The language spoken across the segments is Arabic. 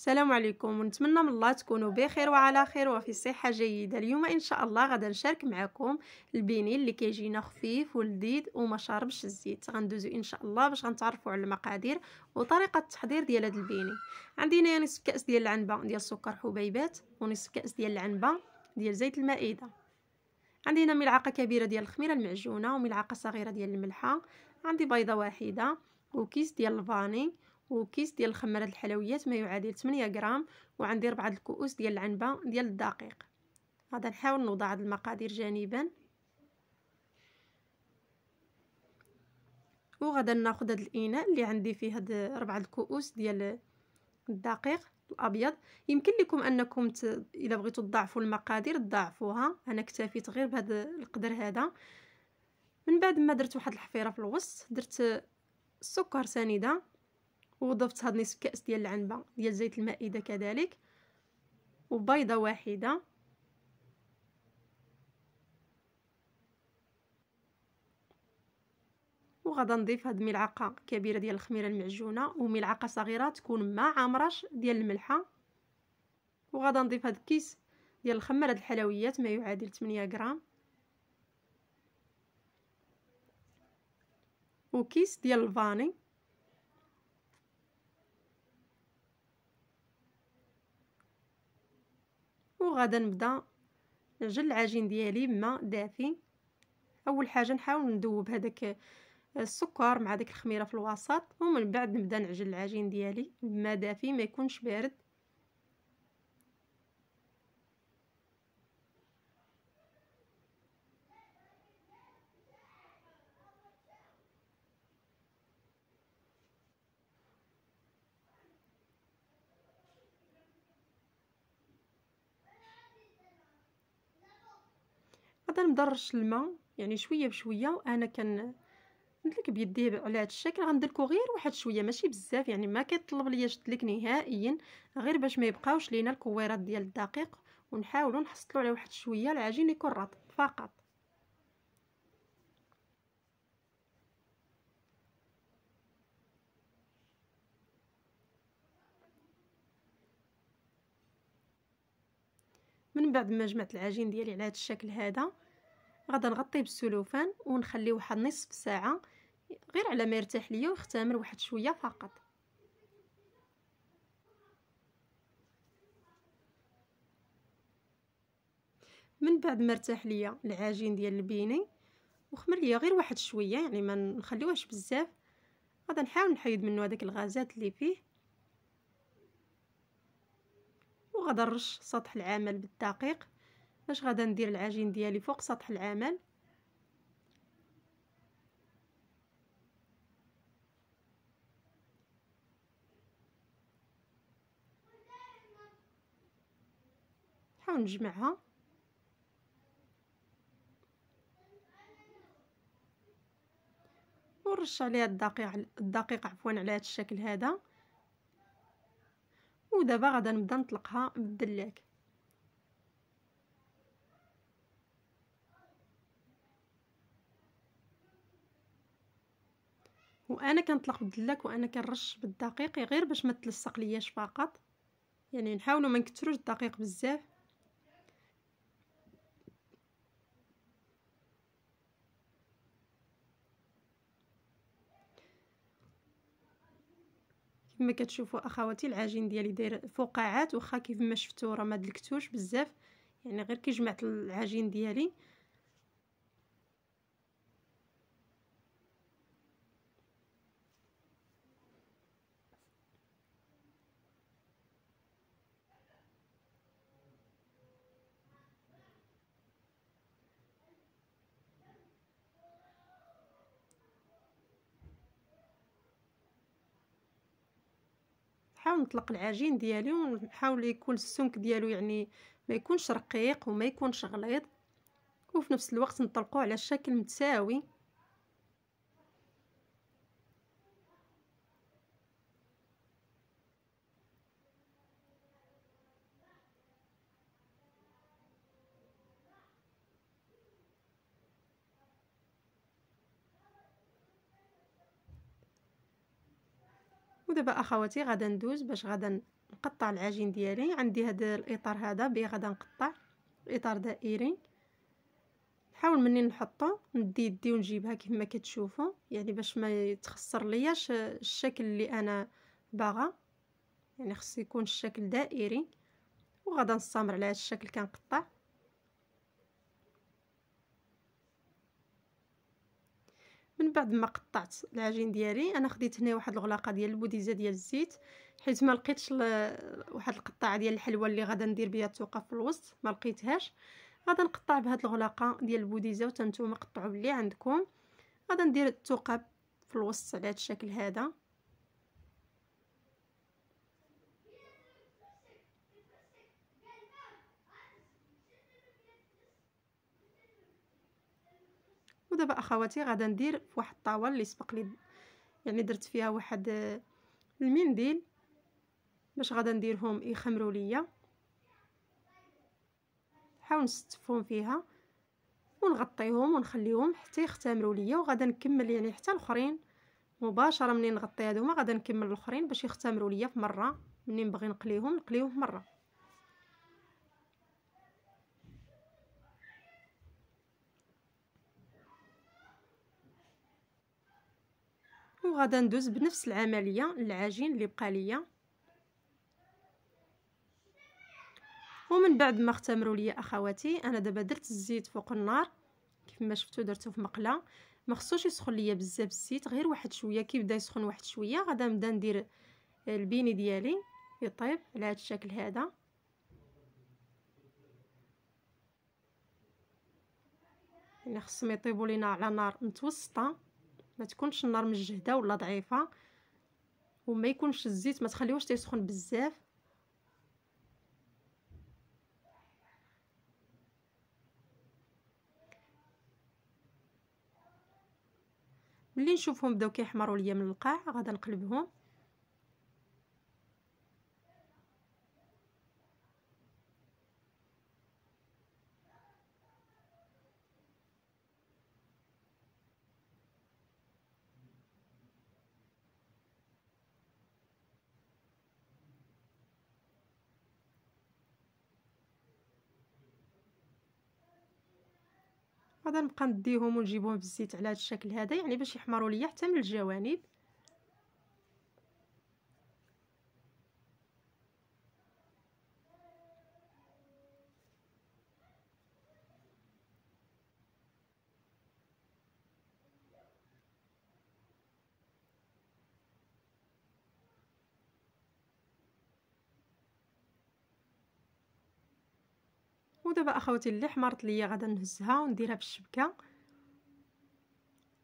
السلام عليكم ونتمنى من الله تكونوا بخير وعلى خير وفي صحه جيده اليوم ان شاء الله غدا نشارك معكم البيني اللي كيجينا خفيف ولذيذ وما شاربش الزيت غندوزو ان شاء الله باش غنتعرفوا على المقادير وطريقه التحضير ديال هذا البيني عندي هنا نصف كاس ديال العنبه ديال السكر حبيبات ونصف كاس ديال العنبه ديال زيت المائده عندي هنا ملعقه كبيره ديال الخميره المعجونه وملعقه صغيره ديال الملحه عندي بيضه واحده وكيس ديال الفاني وكيس ديال الخمارة الحلويات ما يعادل 8 غرام وعندي ربعة الكؤوس ديال العنبة ديال الدقيق غادا نحاول نوضع هاد المقادير جانبا وغادا ناخد هاد الاناء اللي عندي فيه هاد ربعة الكؤوس ديال الدقيق الابيض يمكن لكم انكم ت... الا بغيتوا تضاعفوا المقادير تضاعفوها انا اكتفيت غير بهذا القدر هذا من بعد ما درت واحد الحفيره في الوسط درت السكر سنيده وضفت هاد نصف كاس ديال العنبه ديال زيت المائده كذلك وبيضه واحده وغادي نضيف هاد ملعقه كبيره ديال الخميره المعجونه وملعقه صغيره تكون ما عامراش ديال الملحه وغادي نضيف هاد الكيس ديال الخمر هاد الحلويات ما يعادل 8 غرام وكيس ديال الفاني وغادا نبدا نجل العجين ديالي بما دافي اول حاجه نحاول ندوب هذاك السكر مع ديك الخميره في الوسط ومن بعد نبدا نعجن العجين ديالي بما دافي ما يكونش بارد نقدر ندرج الماء يعني شويه بشويه وانا كن ندلك بيدي على هذا الشكل غندلكو غير واحد شويه ماشي بزاف يعني ما كيطلب ليا شدلك نهائيا غير باش ما يبقاوش لينا الكويرات ديال الدقيق ونحاولوا نحصلوا على واحد شويه العجين يكون رطب فقط من بعد ما جمعت العجين ديالي على هذا الشكل هذا غادا نغطيه بالسلوفان ونخليه واحد نصف ساعه غير على ما يرتاح ليا ويختمر واحد شويه فقط من بعد ما ارتاح ليا العجين ديال البيني وخمر ليا غير واحد شويه يعني ما نخليوهش بزاف غادا نحاول نحيد منه هذاك الغازات اللي فيه وغادا نرش سطح العمل بالدقيق فاش غادا ندير العجين ديالي فوق سطح العمل نحاول نجمعها ونرش عليها الدقيق الدقيق عفوا على هذا الشكل هذا ودابا غادا نبدا نطلقها بالدلاك وانا كنطلق بالدلاك وانا كنرش بالدقيق غير باش ما تلصق لياش فقط يعني نحاولوا ما نكثروش الدقيق بزاف كما كتشوفوا اخواتي العجين ديالي داير فقاعات واخا كيف ما شفتوا راه ما دلكتوش بزاف يعني غير كي جمعت العجين ديالي نحاول نطلق العجين ديالي ونحاول يكون السمك ديالو يعني ما يكونش رقيق وما يكونش غليظ وفي نفس الوقت نطلقوه على شكل متساوي ودابا اخواتي غادا ندوز باش غادا نقطع العجين ديالي عندي هذا الاطار هذا بيه غادا نقطع اطار دائري نحاول مني نحطو ندي يدي ونجيبها كما كتشوفوا يعني باش ما يتخسر لياش الشكل اللي انا باغا يعني خص يكون الشكل دائري وغادا نستمر على هذا الشكل كنقطع من بعد ما قطعت العجين ديالي انا خديت هنا واحد الغلاقه ديال البوديزه ديال الزيت حيت ما لقيتش واحد القطعه ديال الحلوه اللي غادا ندير بها التوقه في الوسط ما لقيتهاش غادا نقطع بهاد الغلاقه ديال البوديزه نتوما قطعوا باللي عندكم غادا ندير التوقه في الوسط على هذا الشكل هذا دابا اخواتي غادي ندير فواحد الطاوله اللي سبق لي يعني درت فيها واحد آه، المنديل باش غادي نديرهم يخمروا ليا نحاول نستفهم فيها ونغطيهم ونخليهم حتى يختمروا ليا وغادي نكمل يعني حتى الاخرين مباشره منين نغطي هادوما غادي نكمل الاخرين باش يختمروا ليا في مره منين بغي نقليهم نقليهم في مره وغادا ندوز بنفس العمليه للعجين اللي بقى ليا ومن بعد ما اختمروا ليا اخواتي انا دابا درت الزيت فوق النار كيف ما شفتوا درته في مقله ما خصوش يسخن ليا بزاف الزيت غير واحد شويه كي بدا يسخن واحد شويه غادا نبدا ندير البيني ديالي يطيب على هذا الشكل هذا يعني خصهم يطيبوا لينا على نار متوسطه ما تكونش النار مجهده ولا ضعيفه وما يكونش الزيت ما تخليوش تيسخن بزاف ملي نشوفهم بداو كيحمروا ليا من القاع غادا نقلبهم غادا نبقى نديهم ونجيبهم في الزيت على هذا الشكل هذا يعني باش يحمروا ليا حتى من الجوانب ودابا اخوتي اللي حمرت ليا غادا نهزها ونديرها بالشبكه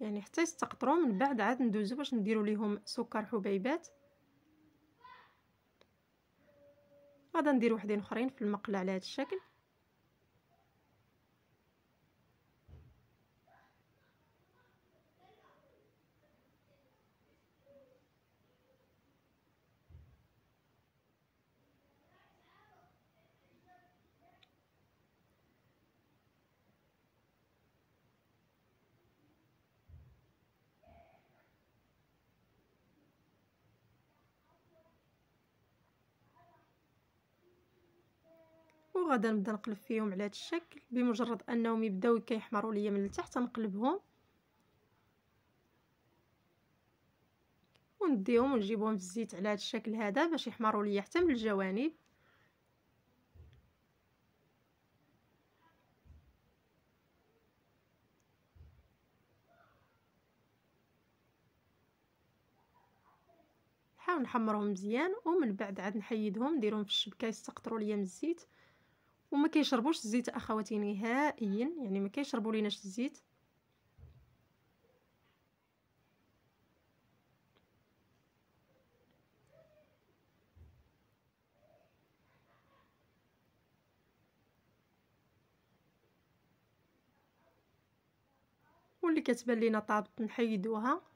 يعني حتى يستقطروا من بعد عاد ندوزو باش نديرو ليهم سكر حبيبات غادا ندير وحدين اخرين في المقله على هذا الشكل وغادا نبدا نقلب فيهم على هذا الشكل بمجرد انهم يبداو كيحمروا ليا من التحت نقلبهم ونديهم ونجيبهم في الزيت على هذا الشكل هذا باش يحمروا ليا حتى من الجوانب نحاول نحمرهم مزيان ومن بعد عاد نحيدهم نديرهم في الشبكه يستقطروا ليا من الزيت وما كيشربوش الزيت اخواتي نهائيا يعني ما كيشربوا ليناش الزيت واللي كتبان لينا طابت نحيدوها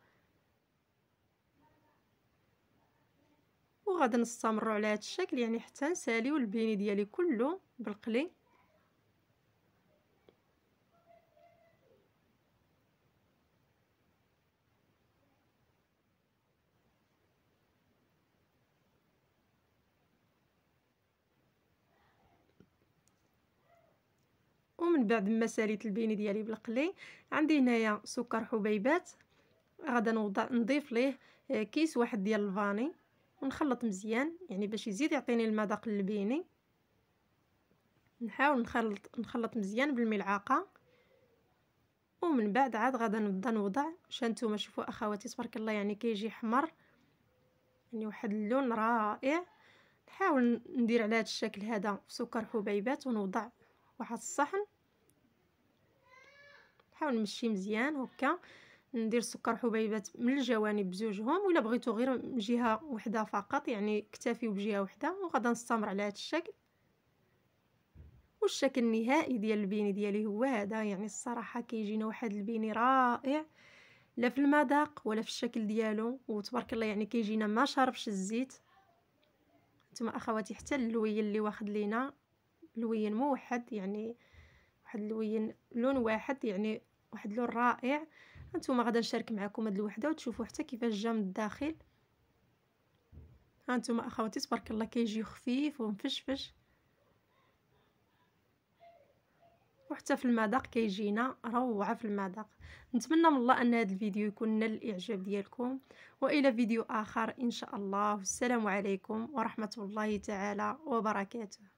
غادي نستمروا على هذا الشكل يعني حتى نساليو البيني ديالي كله بالقلي ومن بعد ما ساليت البيني ديالي بالقلي عندي هنايا سكر حبيبات غادا نضيف ليه آه، كيس واحد ديال الفاني ونخلط مزيان يعني باش يزيد يعطيني المذاق البيني نحاول نخلط نخلط مزيان بالملعقه ومن بعد عاد غادا نبدا نوضع شانتوما شوفوا اخواتي تبارك الله يعني كيجي حمر يعني واحد اللون رائع نحاول ندير على هذا الشكل هذا سكر حبيبات ونوضع واحد الصحن نحاول نمشي مزيان هكا ندير سكر حبيبات من الجوانب بزوجهم ولا بغيتو غير من جهه وحده فقط يعني اكتفيو بجهه وحده وغادا نستمر على هذا الشكل والشكل النهائي ديال البيني ديالي هو هذا يعني الصراحه كيجينا واحد البيني رائع لا في المذاق ولا في الشكل ديالو وتبارك الله يعني كيجينا ما شربش الزيت نتوما اخواتي حتى اللوين اللي واخد لينا لوين موحد يعني واحد اللوين لون واحد يعني واحد اللون رائع هانتوما غادا نشارك معكم هاد الوحده وتشوفوا حتى كيفاش جا من الداخل هانتوما اخواتي تبارك الله كيجي خفيف ومفشفش وحتى في المذاق كيجينا روعه في المذاق نتمنى من الله ان هذا الفيديو يكون نال الاعجاب ديالكم والى فيديو اخر ان شاء الله والسلام عليكم ورحمه الله تعالى وبركاته